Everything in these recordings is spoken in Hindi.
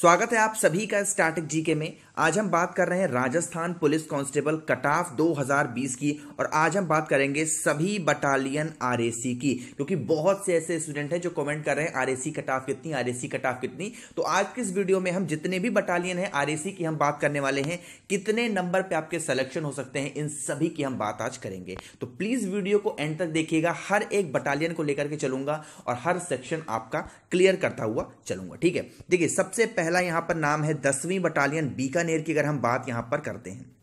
स्वागत है आप सभी का स्टार्टिक जीके में आज हम बात कर रहे हैं राजस्थान पुलिस कांस्टेबल कटाफ 2020 की और आज हम बात करेंगे सभी बटालियन आरएसी की क्योंकि बहुत से ऐसे स्टूडेंट हैं जो कमेंट कर रहे हैं आरएसी कटाफ कितनी आरएसी कट ऑफ कितनी तो आज की इस वीडियो में हम जितने भी बटालियन है आरएसी की हम बात करने वाले हैं कितने नंबर पर आपके सलेक्शन हो सकते हैं इन सभी की हम बात आज करेंगे तो प्लीज वीडियो को एंड तक देखिएगा हर एक बटालियन को लेकर के चलूंगा और हर सेक्शन आपका क्लियर करता हुआ चलूंगा ठीक है देखिए सबसे पहले पहला यहाँ पर नाम है दसवीं बटालियन बीकानेर की अगर हम बात यहाँ पर करते हैं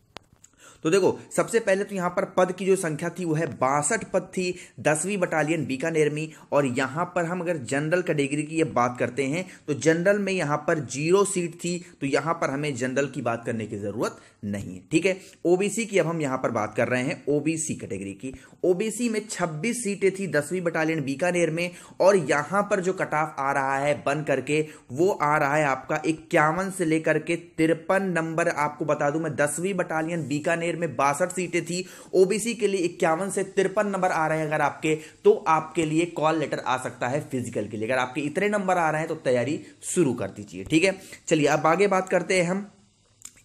तो देखो सबसे पहले तो यहां पर पद की जो संख्या थी वो है बासठ पद थी दसवीं बटालियन बीकानेर में और यहां पर हम अगर जनरल कैटेगरी की ये बात करते हैं तो जनरल में यहां पर जीरो सीट थी तो यहां पर हमें जनरल की बात करने की ज़रूरत नहीं है ठीक है ओबीसी की अब हम यहां पर बात कर रहे हैं ओबीसी कैटेगरी की ओबीसी में छब्बीस सीटें थी दसवीं बटालियन बीकानेर में और यहां पर जो कट ऑफ आ रहा है बन करके वो आ रहा है आपका इक्यावन से लेकर के तिरपन नंबर आपको बता दू मैं दसवीं बटालियन बीकानेर में बासठ सीटें थी ओबीसी के लिए इक्यावन से तिरपन नंबर आ रहे हैं अगर आपके तो आपके लिए कॉल लेटर आ सकता है फिजिकल के लिए अगर आपके इतने नंबर आ रहे हैं तो तैयारी शुरू कर दीजिए ठीक है चलिए अब आगे बात करते हैं हम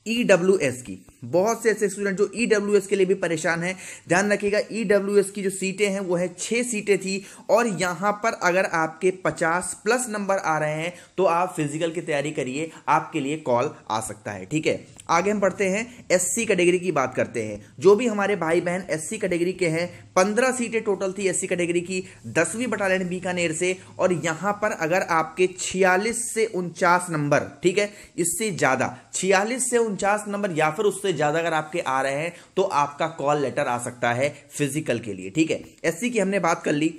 ईडब्ल्यू e की बहुत से ऐसे स्टूडेंट जो ई e के लिए भी परेशान हैं ध्यान रखिएगा ई e की जो सीटें हैं वो है छः सीटें थी और यहाँ पर अगर आपके 50 प्लस नंबर आ रहे हैं तो आप फिजिकल की तैयारी करिए आपके लिए कॉल आ सकता है ठीक है आगे हम पढ़ते हैं एससी कैटेगरी की बात करते हैं जो भी हमारे भाई बहन एससी कैटेगरी के हैं पंद्रह सीटें टोटल थी एससी कैटेगरी की दसवीं बटालियन बीकानेर से और यहाँ पर अगर आपके छियालीस से उनचास नंबर ठीक है इससे ज़्यादा छियालीस से उनचास नंबर या फिर उससे से ज़्यादा अगर आपके आ रहे हैं तो आपका कॉल लेटर आ सकता है फिजिकल के लिए ठीक है एससी की हमने बात कर ली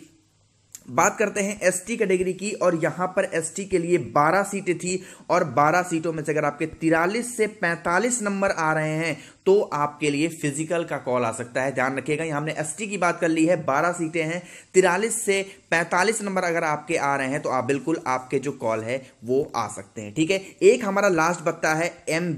बात करते हैं एसटी कैटेगरी की और यहां पर एसटी के लिए 12 सीटें थी और 12 सीटों में से अगर आपके 43 से 45 नंबर आ रहे हैं तो आपके लिए फिजिकल का कॉल आ सकता है ध्यान रखिएगा यहाँ हमने एसटी की बात कर ली है बारह सीटें हैं तिरालीस से पैंतालीस नंबर अगर आपके आ रहे हैं तो आप बिल्कुल आपके जो कॉल है वो आ सकते हैं ठीक है एक हमारा लास्ट बत्ता है एम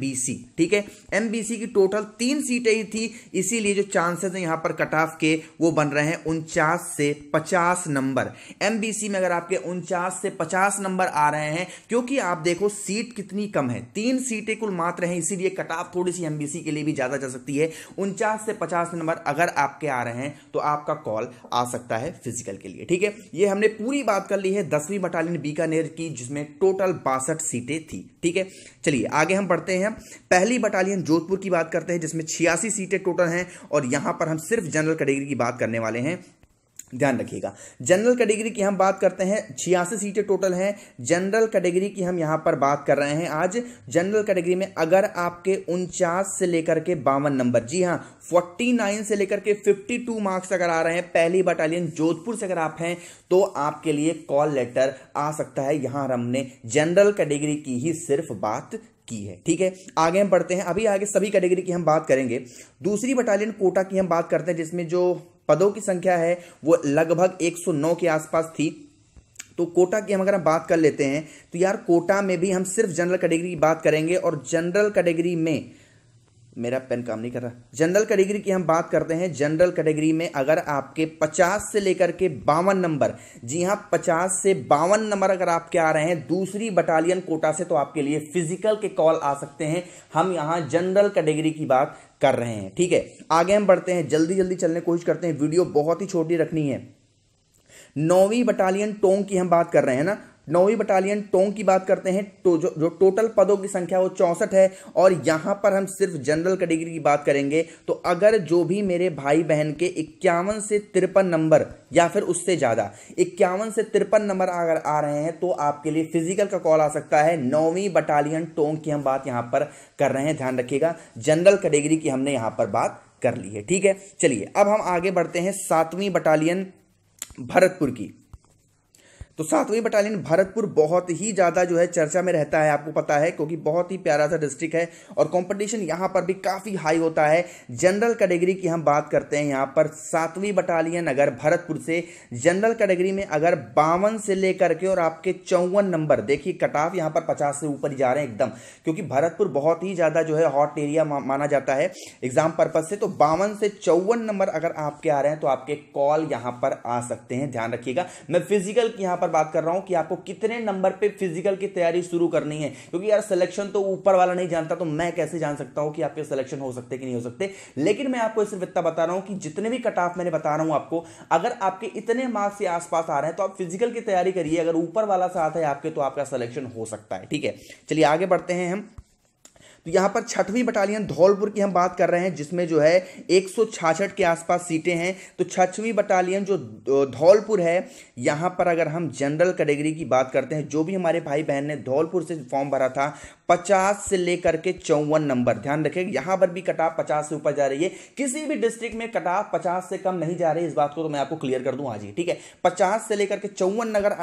ठीक है एम की टोटल तीन सीटें ही थी इसीलिए जो चांसेस हैं यहाँ पर कट ऑफ के वो बन रहे हैं उनचास से पचास नंबर एम में अगर आपके उनचास से पचास नंबर आ रहे हैं क्योंकि आप देखो सीट कितनी कम है तीन सीटें कुल मात्र हैं इसीलिए कट ऑफ थोड़ी सी एमबीसी के लिए भी ज़्यादा जा सकती है उनचास से पचास नंबर अगर आपके आ रहे हैं तो आपका कॉल आ सकता है फिजिकल के लिए ठीक है ये हमने पूरी बात कर ली है दसवीं बटालियन बीकानेर की जिसमें टोटल बासठ सीटें थी ठीक है चलिए आगे हम बढ़ते हैं पहली बटालियन जोधपुर की बात करते हैं जिसमें छियासी सीटें टोटल हैं और यहां पर हम सिर्फ जनरल कैटेगरी की बात करने वाले हैं ध्यान रखिएगा जनरल कैटेगरी की हम बात करते हैं छियासी सीटें टोटल हैं जनरल कैटेगरी की हम यहां पर बात कर रहे हैं आज जनरल कैटेगरी में अगर आपके उनचास से लेकर के बावन नंबर जी हाँ 49 से लेकर के 52 मार्क्स अगर आ रहे हैं पहली बटालियन जोधपुर से अगर आप हैं तो आपके लिए कॉल लेटर आ सकता है यहां हमने जनरल कैटेगरी की ही सिर्फ बात की है ठीक है आगे हम बढ़ते हैं अभी आगे सभी कैटेगरी की हम बात करेंगे दूसरी बटालियन कोटा की हम बात करते हैं जिसमें जो पदों की संख्या है वो लगभग 109 के आसपास थी तो कोटा की हम अगर हम बात कर लेते हैं तो यार कोटा में भी हम सिर्फ जनरल कैटेगरी की बात करेंगे और जनरल कैटेगरी में मेरा पेन काम नहीं कर रहा जनरल कैटेगरी की हम बात करते हैं जनरल कैटेगरी में अगर आपके 50 से लेकर के बावन नंबर जी हाँ 50 से बावन नंबर अगर आपके आ रहे हैं दूसरी बटालियन कोटा से तो आपके लिए फिजिकल के कॉल आ सकते हैं हम यहां जनरल कैटेगरी की बात कर रहे हैं ठीक है आगे हम बढ़ते हैं जल्दी जल्दी चलने की कोशिश करते हैं वीडियो बहुत ही छोटी रखनी है नौवीं बटालियन टोंग की हम बात कर रहे हैं ना नौवीं बटालियन टोंग की बात करते हैं तो जो जो टोटल पदों की संख्या वो चौंसठ है और यहाँ पर हम सिर्फ जनरल कैटेगरी की बात करेंगे तो अगर जो भी मेरे भाई बहन के इक्यावन से तिरपन नंबर या फिर उससे ज़्यादा इक्यावन से तिरपन नंबर अगर आ रहे हैं तो आपके लिए फिजिकल का कॉल आ सकता है नौवीं बटालियन टोंग की हम बात यहाँ पर कर रहे हैं ध्यान रखिएगा जनरल कैटेगरी की हमने यहाँ पर बात कर ली है ठीक है चलिए अब हम आगे बढ़ते हैं सातवीं बटालियन भरतपुर की तो सातवीं बटालियन भरतपुर बहुत ही ज़्यादा जो है चर्चा में रहता है आपको पता है क्योंकि बहुत ही प्यारा सा डिस्ट्रिक्ट है और कंपटीशन यहां पर भी काफ़ी हाई होता है जनरल कैटेगरी की हम बात करते हैं यहां पर सातवीं बटालियन अगर भरतपुर से जनरल कैटेगरी में अगर बावन से लेकर के और आपके चौवन नंबर देखिए कट ऑफ यहां पर पचास से ऊपर ही जा रहे हैं एकदम क्योंकि भरतपुर बहुत ही ज़्यादा जो है हॉट एरिया माना जाता है एग्जाम पर्पज से तो बावन से चौवन नंबर अगर आपके आ रहे हैं तो आपके कॉल यहां पर आ सकते हैं ध्यान रखिएगा मैं फिजिकल यहां पर बात कर रहा हूं कि आपको कितने नंबर पे फिजिकल की तैयारी शुरू करनी है क्योंकि यार सिलेक्शन तो ऊपर वाला नहीं जानता तो मैं कैसे जान सकता हूं कि आपके सिलेक्शन हो सकते कि नहीं हो सकते लेकिन मैं आपको सिर्फ इतना बता रहा हूं कि जितने भी कट ऑफ मैंने बता रहा हूं आपको अगर आपके इतने मार्क्स के आसपास आ रहे हैं तो आप फिजिकल की तैयारी करिए अगर ऊपर वाला साथ है आपके तो आपका सिलेक्शन हो सकता है ठीक है चलिए आगे बढ़ते हैं हम तो यहाँ पर छठवीं बटालियन धौलपुर की हम बात कर रहे हैं जिसमें जो है एक के आसपास सीटें हैं तो छठवीं बटालियन जो धौलपुर है यहाँ पर अगर हम जनरल कैटेगरी की बात करते हैं जो भी हमारे भाई बहन ने धौलपुर से फॉर्म भरा था पचास से लेकर के चौवन नंबर ध्यान रखें यहां पर भी कटाव पचास से ऊपर जा रही है किसी भी डिस्ट्रिक्ट में कटाव पचास से कम नहीं जा रही इस बात को तो मैं आपको क्लियर कर दूं आज ही ठीक है पचास से लेकर के चौवन नगर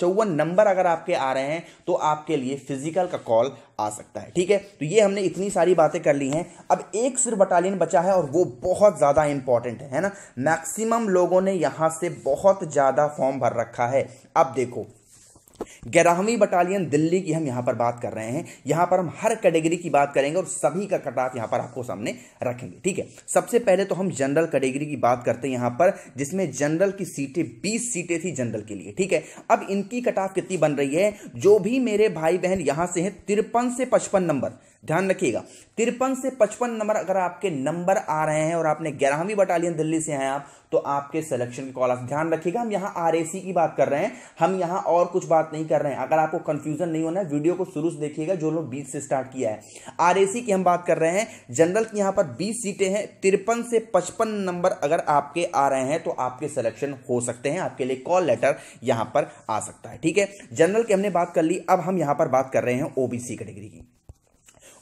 चौवन नंबर अगर आपके आ रहे हैं तो आपके लिए फिजिकल का कॉल आ सकता है ठीक है तो ये हमने इतनी सारी बातें कर ली हैं अब एक सिर्फ बटालियन बचा है और वो बहुत ज़्यादा इंपॉर्टेंट है, ना मैक्सिमम लोगों ने यहां से बहुत ज़्यादा फॉर्म भर रखा है अब देखो ग्यारहवीं बटालियन दिल्ली की हम यहां पर बात कर रहे हैं यहां पर हम हर कैटेगरी की बात करेंगे और सभी का कट ऑफ पर आपको सामने रखेंगे ठीक है सबसे पहले तो हम जनरल कैटेगरी की बात करते हैं यहां पर जिसमें जनरल की सीटें बीस सीटें थी जनरल के लिए ठीक है अब इनकी कट ऑफ कितनी बन रही है जो भी मेरे भाई बहन यहां से है तिरपन से पचपन नंबर ध्यान रखिएगा तिरपन से पचपन नंबर अगर आपके नंबर आ रहे हैं और आपने ग्यारहवीं बटालियन दिल्ली से हैं आप तो आपके सिलेक्शन की कॉल ध्यान रखिएगा हम यहाँ आर की बात कर रहे हैं हम यहाँ और कुछ बात नहीं कर रहे हैं अगर आपको कंफ्यूजन नहीं होना है वीडियो को शुरू से देखिएगा जो लोग बीच से स्टार्ट किया है आर की हम बात कर रहे हैं जनरल की यहाँ पर बीस सीटें हैं तिरपन से पचपन नंबर अगर आपके आ रहे हैं तो आपके सिलेक्शन हो सकते हैं आपके लिए कॉल लेटर यहां पर आ सकता है ठीक है जनरल की हमने बात कर ली अब हम यहां पर बात कर रहे हैं ओबीसी कैटेगरी की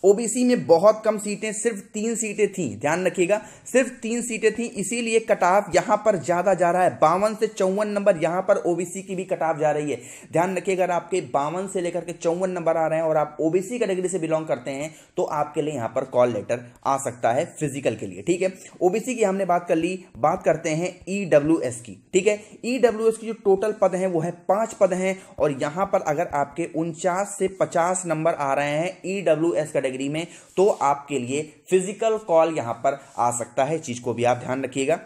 ओबीसी में बहुत कम सीटें सिर्फ तीन सीटें थी ध्यान रखिएगा सिर्फ तीन सीटें थी इसीलिए कटाव यहां पर ज्यादा जा रहा है बावन से चौवन नंबर यहां पर ओबीसी की भी कटाव जा रही है ध्यान रखिएगा आपके बावन से लेकर के चौवन नंबर आ रहे हैं और आप ओबीसी कैटेगरी से बिलोंग करते हैं तो आपके लिए यहां पर कॉल लेटर आ सकता है फिजिकल के लिए ठीक है ओबीसी की हमने बात कर ली बात करते हैं ईडब्ल्यू e की ठीक है ईडब्ल्यू e की जो टोटल पद है वो है पांच पद हैं और यहां पर अगर आपके उनचास से पचास नंबर आ रहे हैं ईडब्ल्यू e एस कैटेगरी में तो आपके लिए फिजिकल कॉल यहां पर आ सकता है चीज़ को भी आप ध्यान रखिएगा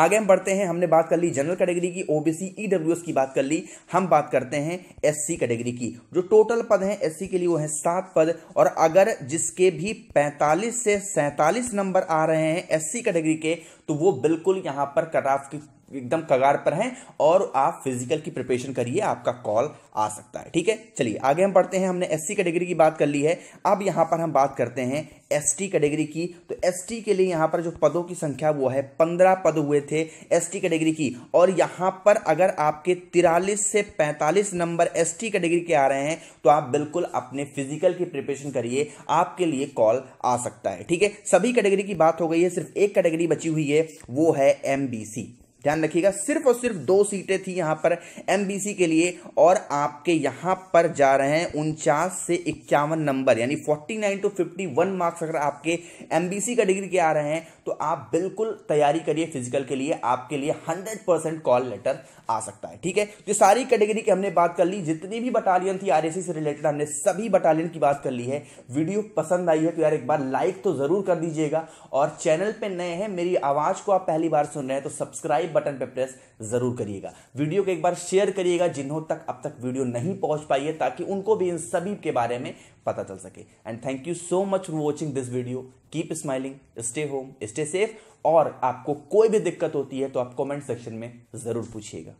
आगे हम बढ़ते हैं हमने बात कर ली जनरल कैटेगरी की ओबीसी ईडब्ल्यूएस e की बात कर ली हम बात करते हैं एससी कैटेगरी की जो टोटल पद हैं एससी के लिए वो है सात पद और अगर जिसके भी 45 से 47 नंबर आ रहे हैं एससी कैटेगरी के तो वो बिल्कुल यहां पर कट ऑफ की एकदम कगार पर हैं और आप फिजिकल की प्रिपरेशन करिए आपका कॉल आ सकता है ठीक है चलिए आगे हम पढ़ते हैं हमने एस सी कैटेगरी की बात कर ली है अब यहाँ पर हम बात करते हैं एस टी कैटेगरी की तो एस टी के लिए यहाँ पर जो पदों की संख्या वो है पंद्रह पद हुए थे एस टी कैटेगरी की और यहाँ पर अगर आपके तिरालीस से पैंतालीस नंबर एस टी कैटेगरी के आ रहे हैं तो आप बिल्कुल अपने फिजिकल की प्रिपरेशन करिए आपके लिए कॉल आ सकता है ठीक है सभी कैटेगरी की बात हो गई है सिर्फ एक कैटेगरी बची हुई है वो है एम बी सी ध्यान रखिएगा सिर्फ और सिर्फ दो सीटें थी यहाँ पर एमबीसी के लिए और आपके यहां पर जा रहे हैं उनचास से इक्यावन नंबर यानी 49 टू 51 मार्क्स अगर आपके एमबीसी का डिग्री के आ रहे हैं तो आप बिल्कुल तैयारी करिए फिजिकल के लिए आपके लिए हंड्रेड परसेंट कॉल लेटर आ सकता है ठीक है तो सारी कैटेगरी की हमने बात कर ली जितनी भी बटालियन थी आरएसी से रिलेटेड हमने सभी बटालियन की बात कर ली है वीडियो पसंद आई है तो यार एक बार लाइक तो जरूर कर दीजिएगा और चैनल पर नए हैं मेरी आवाज को आप पहली बार सुन रहे हैं तो सब्सक्राइब बटन पर प्रेस जरूर करिएगा वीडियो को एक बार शेयर करिएगा जिन्हों तक अब तक वीडियो नहीं पहुंच पाई है ताकि उनको भी इन सभी के बारे में पता चल सके and thank you so much for watching this video keep smiling stay home stay safe और आपको कोई भी दिक्कत होती है तो आप कमेंट सेक्शन में जरूर पूछिएगा